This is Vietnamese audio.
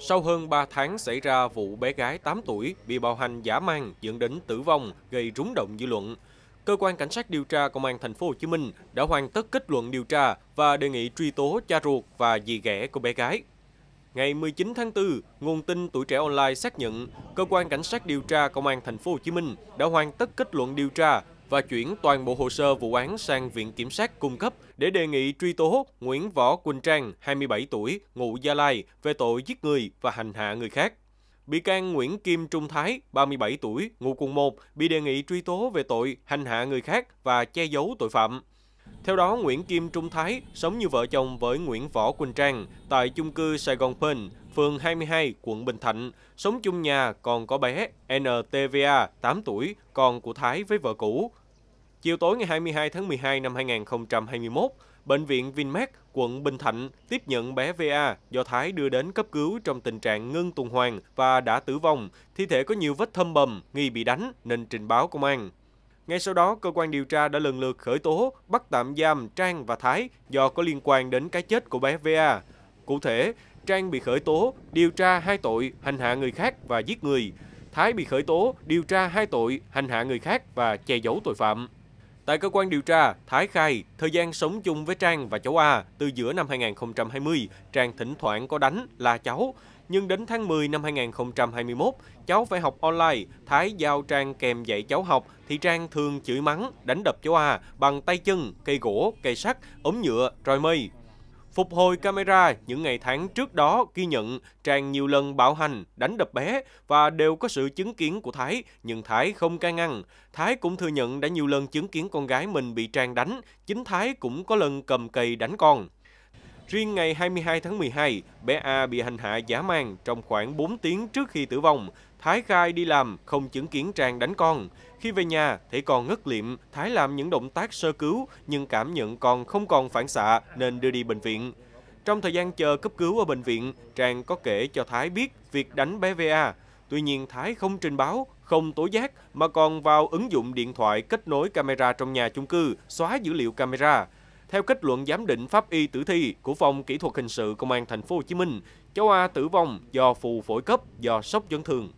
Sau hơn 3 tháng xảy ra vụ bé gái 8 tuổi bị bạo hành giả mang dẫn đến tử vong gây rúng động dư luận, cơ quan cảnh sát điều tra công an thành phố Hồ Chí Minh đã hoàn tất kết luận điều tra và đề nghị truy tố cha ruột và dì ghẻ của bé gái. Ngày 19 tháng 4, nguồn tin tuổi trẻ online xác nhận cơ quan cảnh sát điều tra công an thành phố Hồ Chí Minh đã hoàn tất kết luận điều tra và chuyển toàn bộ hồ sơ vụ án sang Viện Kiểm sát cung cấp để đề nghị truy tố Nguyễn Võ Quỳnh Trang, 27 tuổi, ngụ Gia Lai, về tội giết người và hành hạ người khác. Bị can Nguyễn Kim Trung Thái, 37 tuổi, ngụ quận 1, bị đề nghị truy tố về tội hành hạ người khác và che giấu tội phạm. Theo đó, Nguyễn Kim Trung Thái sống như vợ chồng với Nguyễn Võ Quỳnh Trang tại chung cư Sài Gòn Pearl, phường 22, quận Bình Thạnh, sống chung nhà còn có bé NTVA, 8 tuổi, con của Thái với vợ cũ. Chiều tối ngày 22 tháng 12 năm 2021, Bệnh viện Vinmec, quận Bình Thạnh tiếp nhận bé VA do Thái đưa đến cấp cứu trong tình trạng ngưng tuần hoàn và đã tử vong. Thi thể có nhiều vết thâm bầm, nghi bị đánh nên trình báo công an. Ngay sau đó, cơ quan điều tra đã lần lượt khởi tố, bắt tạm giam Trang và Thái do có liên quan đến cái chết của bé VA. Cụ thể, Trang bị khởi tố, điều tra hai tội hành hạ người khác và giết người. Thái bị khởi tố, điều tra hai tội hành hạ người khác và che giấu tội phạm. Tại cơ quan điều tra, Thái khai thời gian sống chung với Trang và cháu A từ giữa năm 2020, Trang thỉnh thoảng có đánh, la cháu. Nhưng đến tháng 10 năm 2021, cháu phải học online, Thái giao Trang kèm dạy cháu học thì Trang thường chửi mắng, đánh đập cháu A bằng tay chân, cây gỗ, cây sắt, ống nhựa, roi mây, Phục hồi camera những ngày tháng trước đó ghi nhận Trang nhiều lần bạo hành, đánh đập bé và đều có sự chứng kiến của Thái, nhưng Thái không can ngăn. Thái cũng thừa nhận đã nhiều lần chứng kiến con gái mình bị Trang đánh, chính Thái cũng có lần cầm cây đánh con. Riêng ngày 22 tháng 12, bé A bị hành hạ giả mang trong khoảng 4 tiếng trước khi tử vong. Thái khai đi làm, không chứng kiến Trang đánh con. Khi về nhà, thấy con ngất liệm, Thái làm những động tác sơ cứu nhưng cảm nhận con không còn phản xạ nên đưa đi bệnh viện. Trong thời gian chờ cấp cứu ở bệnh viện, Trang có kể cho Thái biết việc đánh bé VA. Tuy nhiên Thái không trình báo, không tố giác mà còn vào ứng dụng điện thoại kết nối camera trong nhà chung cư, xóa dữ liệu camera. Theo kết luận giám định pháp y tử thi của phòng kỹ thuật hình sự công an thành phố Hồ Chí Minh, cháu A tử vong do phù phổi cấp do sốc chấn thương.